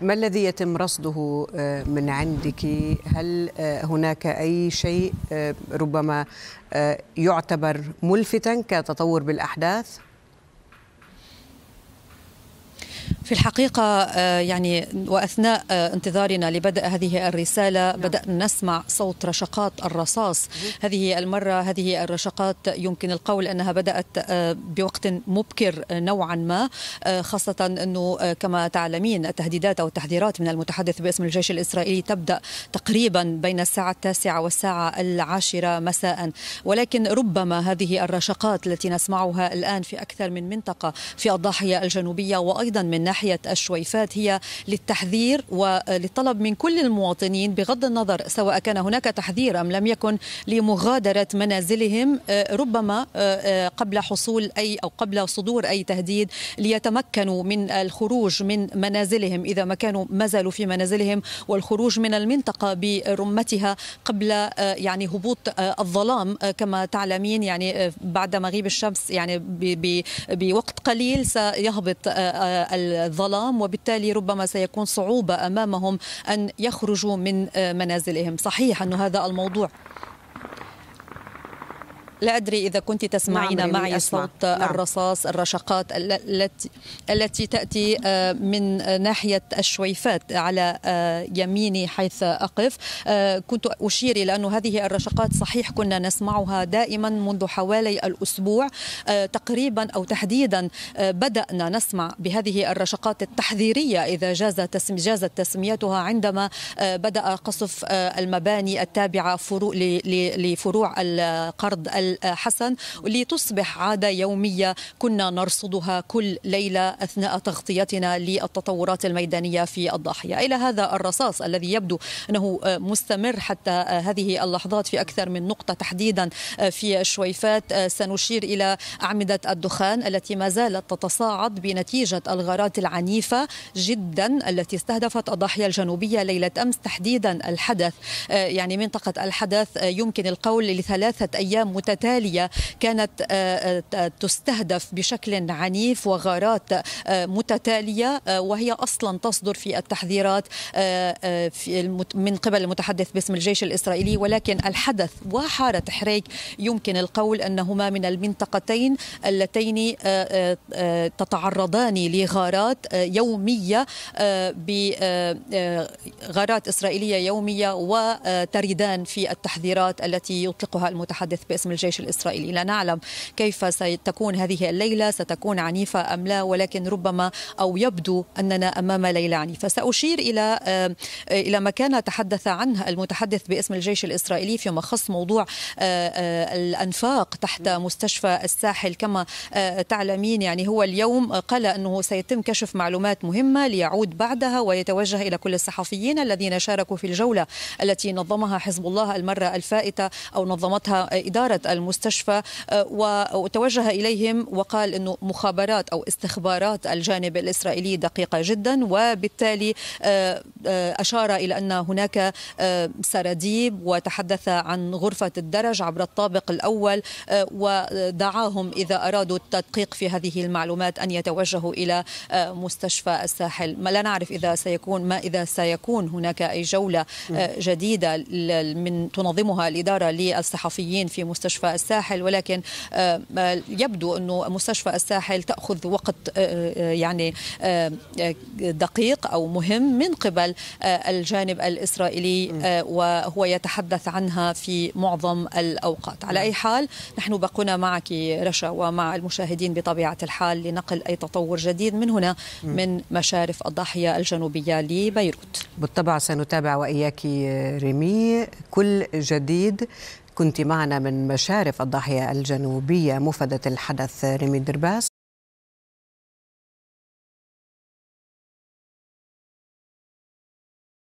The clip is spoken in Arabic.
ما الذي يتم رصده من عندك هل أه، هناك أي شيء ربما أه، يعتبر ملفتا كتطور بالأحداث في الحقيقة آه، يعني وأثناء آه، انتظارنا لبدء هذه الرسالة نعم. بدأنا نسمع صوت رشقات الرصاص هذه المرة هذه الرشقات يمكن القول أنها بدأت آه، بوقت مبكر نوعا ما خاصة أنه كما تعلمين التهديدات أو التحذيرات من المتحدث باسم الجيش الإسرائيلي تبدأ تقريبا بين الساعة التاسعة والساعة العاشرة مساء ولكن ربما هذه الرشقات التي نسمعها الآن في أكثر من منطقة في الضاحية الجنوبية وأيضا من ناحية ناحية الشويفات هي للتحذير وللطلب من كل المواطنين بغض النظر سواء كان هناك تحذير أم لم يكن لمغادرة منازلهم آه، ربما آه، آه، قبل حصول أي أو قبل صدور أي تهديد ليتمكنوا من الخروج من منازلهم إذا ما كانوا ما زالوا في منازلهم والخروج من المنطقة برمتها قبل يعني هبوط الظلام كما تعلمين يعني بعد مغيب الشمس يعني بوقت قليل سيهبط الظلام وبالتالي ربما سيكون صعوبة أمامهم أن يخرجوا من آه، منازلهم صحيح أن هذا الموضوع لا أدري إذا كنت تسمعين نعم معي أسمع. صوت نعم. الرصاص الرشقات التي التي تأتي آه، من ناحية الشويفات على آه، يميني حيث أقف آه، كنت أشير إلى أن هذه الرشقات صحيح كنا نسمعها دائما منذ حوالي الأسبوع تقريبا أو تحديدا بدأنا نسمع بهذه الرشقات التحذيرية إذا جاز جازت تسميتها عندما بدأ قصف المباني التابعة لفروع القرض الحسن لتصبح عادة يومية كنا نرصدها كل ليلة أثناء تغطيتنا للتطورات الميدانية في الضاحية إلى هذا الرصاص الذي يبدو أنه مستمر حتى هذه اللحظات في أكثر من نقطة تحديدا في الشويفات سنشير إلى أعمدة الدخان التي ما زالت تتصاعد بنتيجة الغارات العنيفة جدا التي استهدفت الضاحية الجنوبية ليلة أمس تحديدا الحدث يعني منطقة الحدث يمكن القول لثلاثة أيام متتالية متتالية كانت آه، آه، آه، تستهدف بشكل عنيف وغارات متتالية وهي أصلا تصدر في التحذيرات من قبل المتحدث باسم الجيش الإسرائيلي ولكن الحدث وحارة حريك يمكن القول أنهما من المنطقتين اللتين تتعرضان لغارات يومية بغارات إسرائيلية يومية وتريدان في التحذيرات التي يطلقها المتحدث باسم الجيش الجيش الإسرائيلي لا نعلم كيف ستكون هذه الليلة ستكون عنيفة أم لا ولكن ربما أو يبدو أننا أمام ليلة عنيفة سأشير إلى آه، إلى ما كان تحدث عنه المتحدث باسم الجيش الإسرائيلي فيما خص موضوع آه، آه، الأنفاق تحت مستشفى الساحل كما تعلمين يعني هو اليوم قال أنه سيتم كشف معلومات مهمة ليعود بعدها ويتوجه إلى كل الصحفيين الذين شاركوا في الجولة التي نظمها حزب الله المرة الفائتة أو نظمتها إدارة المستشفى آه، وتوجه إليهم وقال أنه مخابرات أو استخبارات الجانب الإسرائيلي دقيقة جدا وبالتالي آه، آه، أشار إلى أن هناك سراديب وتحدث عن غرفة الدرج عبر الطابق الأول ودعاهم إذا أرادوا التدقيق في هذه المعلومات أن يتوجهوا إلى مستشفى الساحل ما لا نعرف إذا سيكون ما إذا سيكون هناك أي جولة جديدة من تنظمها الإدارة للصحفيين في مستشفى الساحل ولكن آه، يبدو أنه مستشفى الساحل تأخذ وقت آه، آه، يعني دقيق أو مهم من قبل الجانب الإسرائيلي وهو يتحدث عنها في معظم الأوقات على أي حال نحن بقنا معك رشا ومع المشاهدين بطبيعة الحال لنقل أي تطور جديد من هنا من مشارف الضاحية الجنوبية لبيروت بالطبع سنتابع وإياك ريمي كل جديد كنت معنا من مشارف الضاحية الجنوبية مفدة الحدث ريمي درباس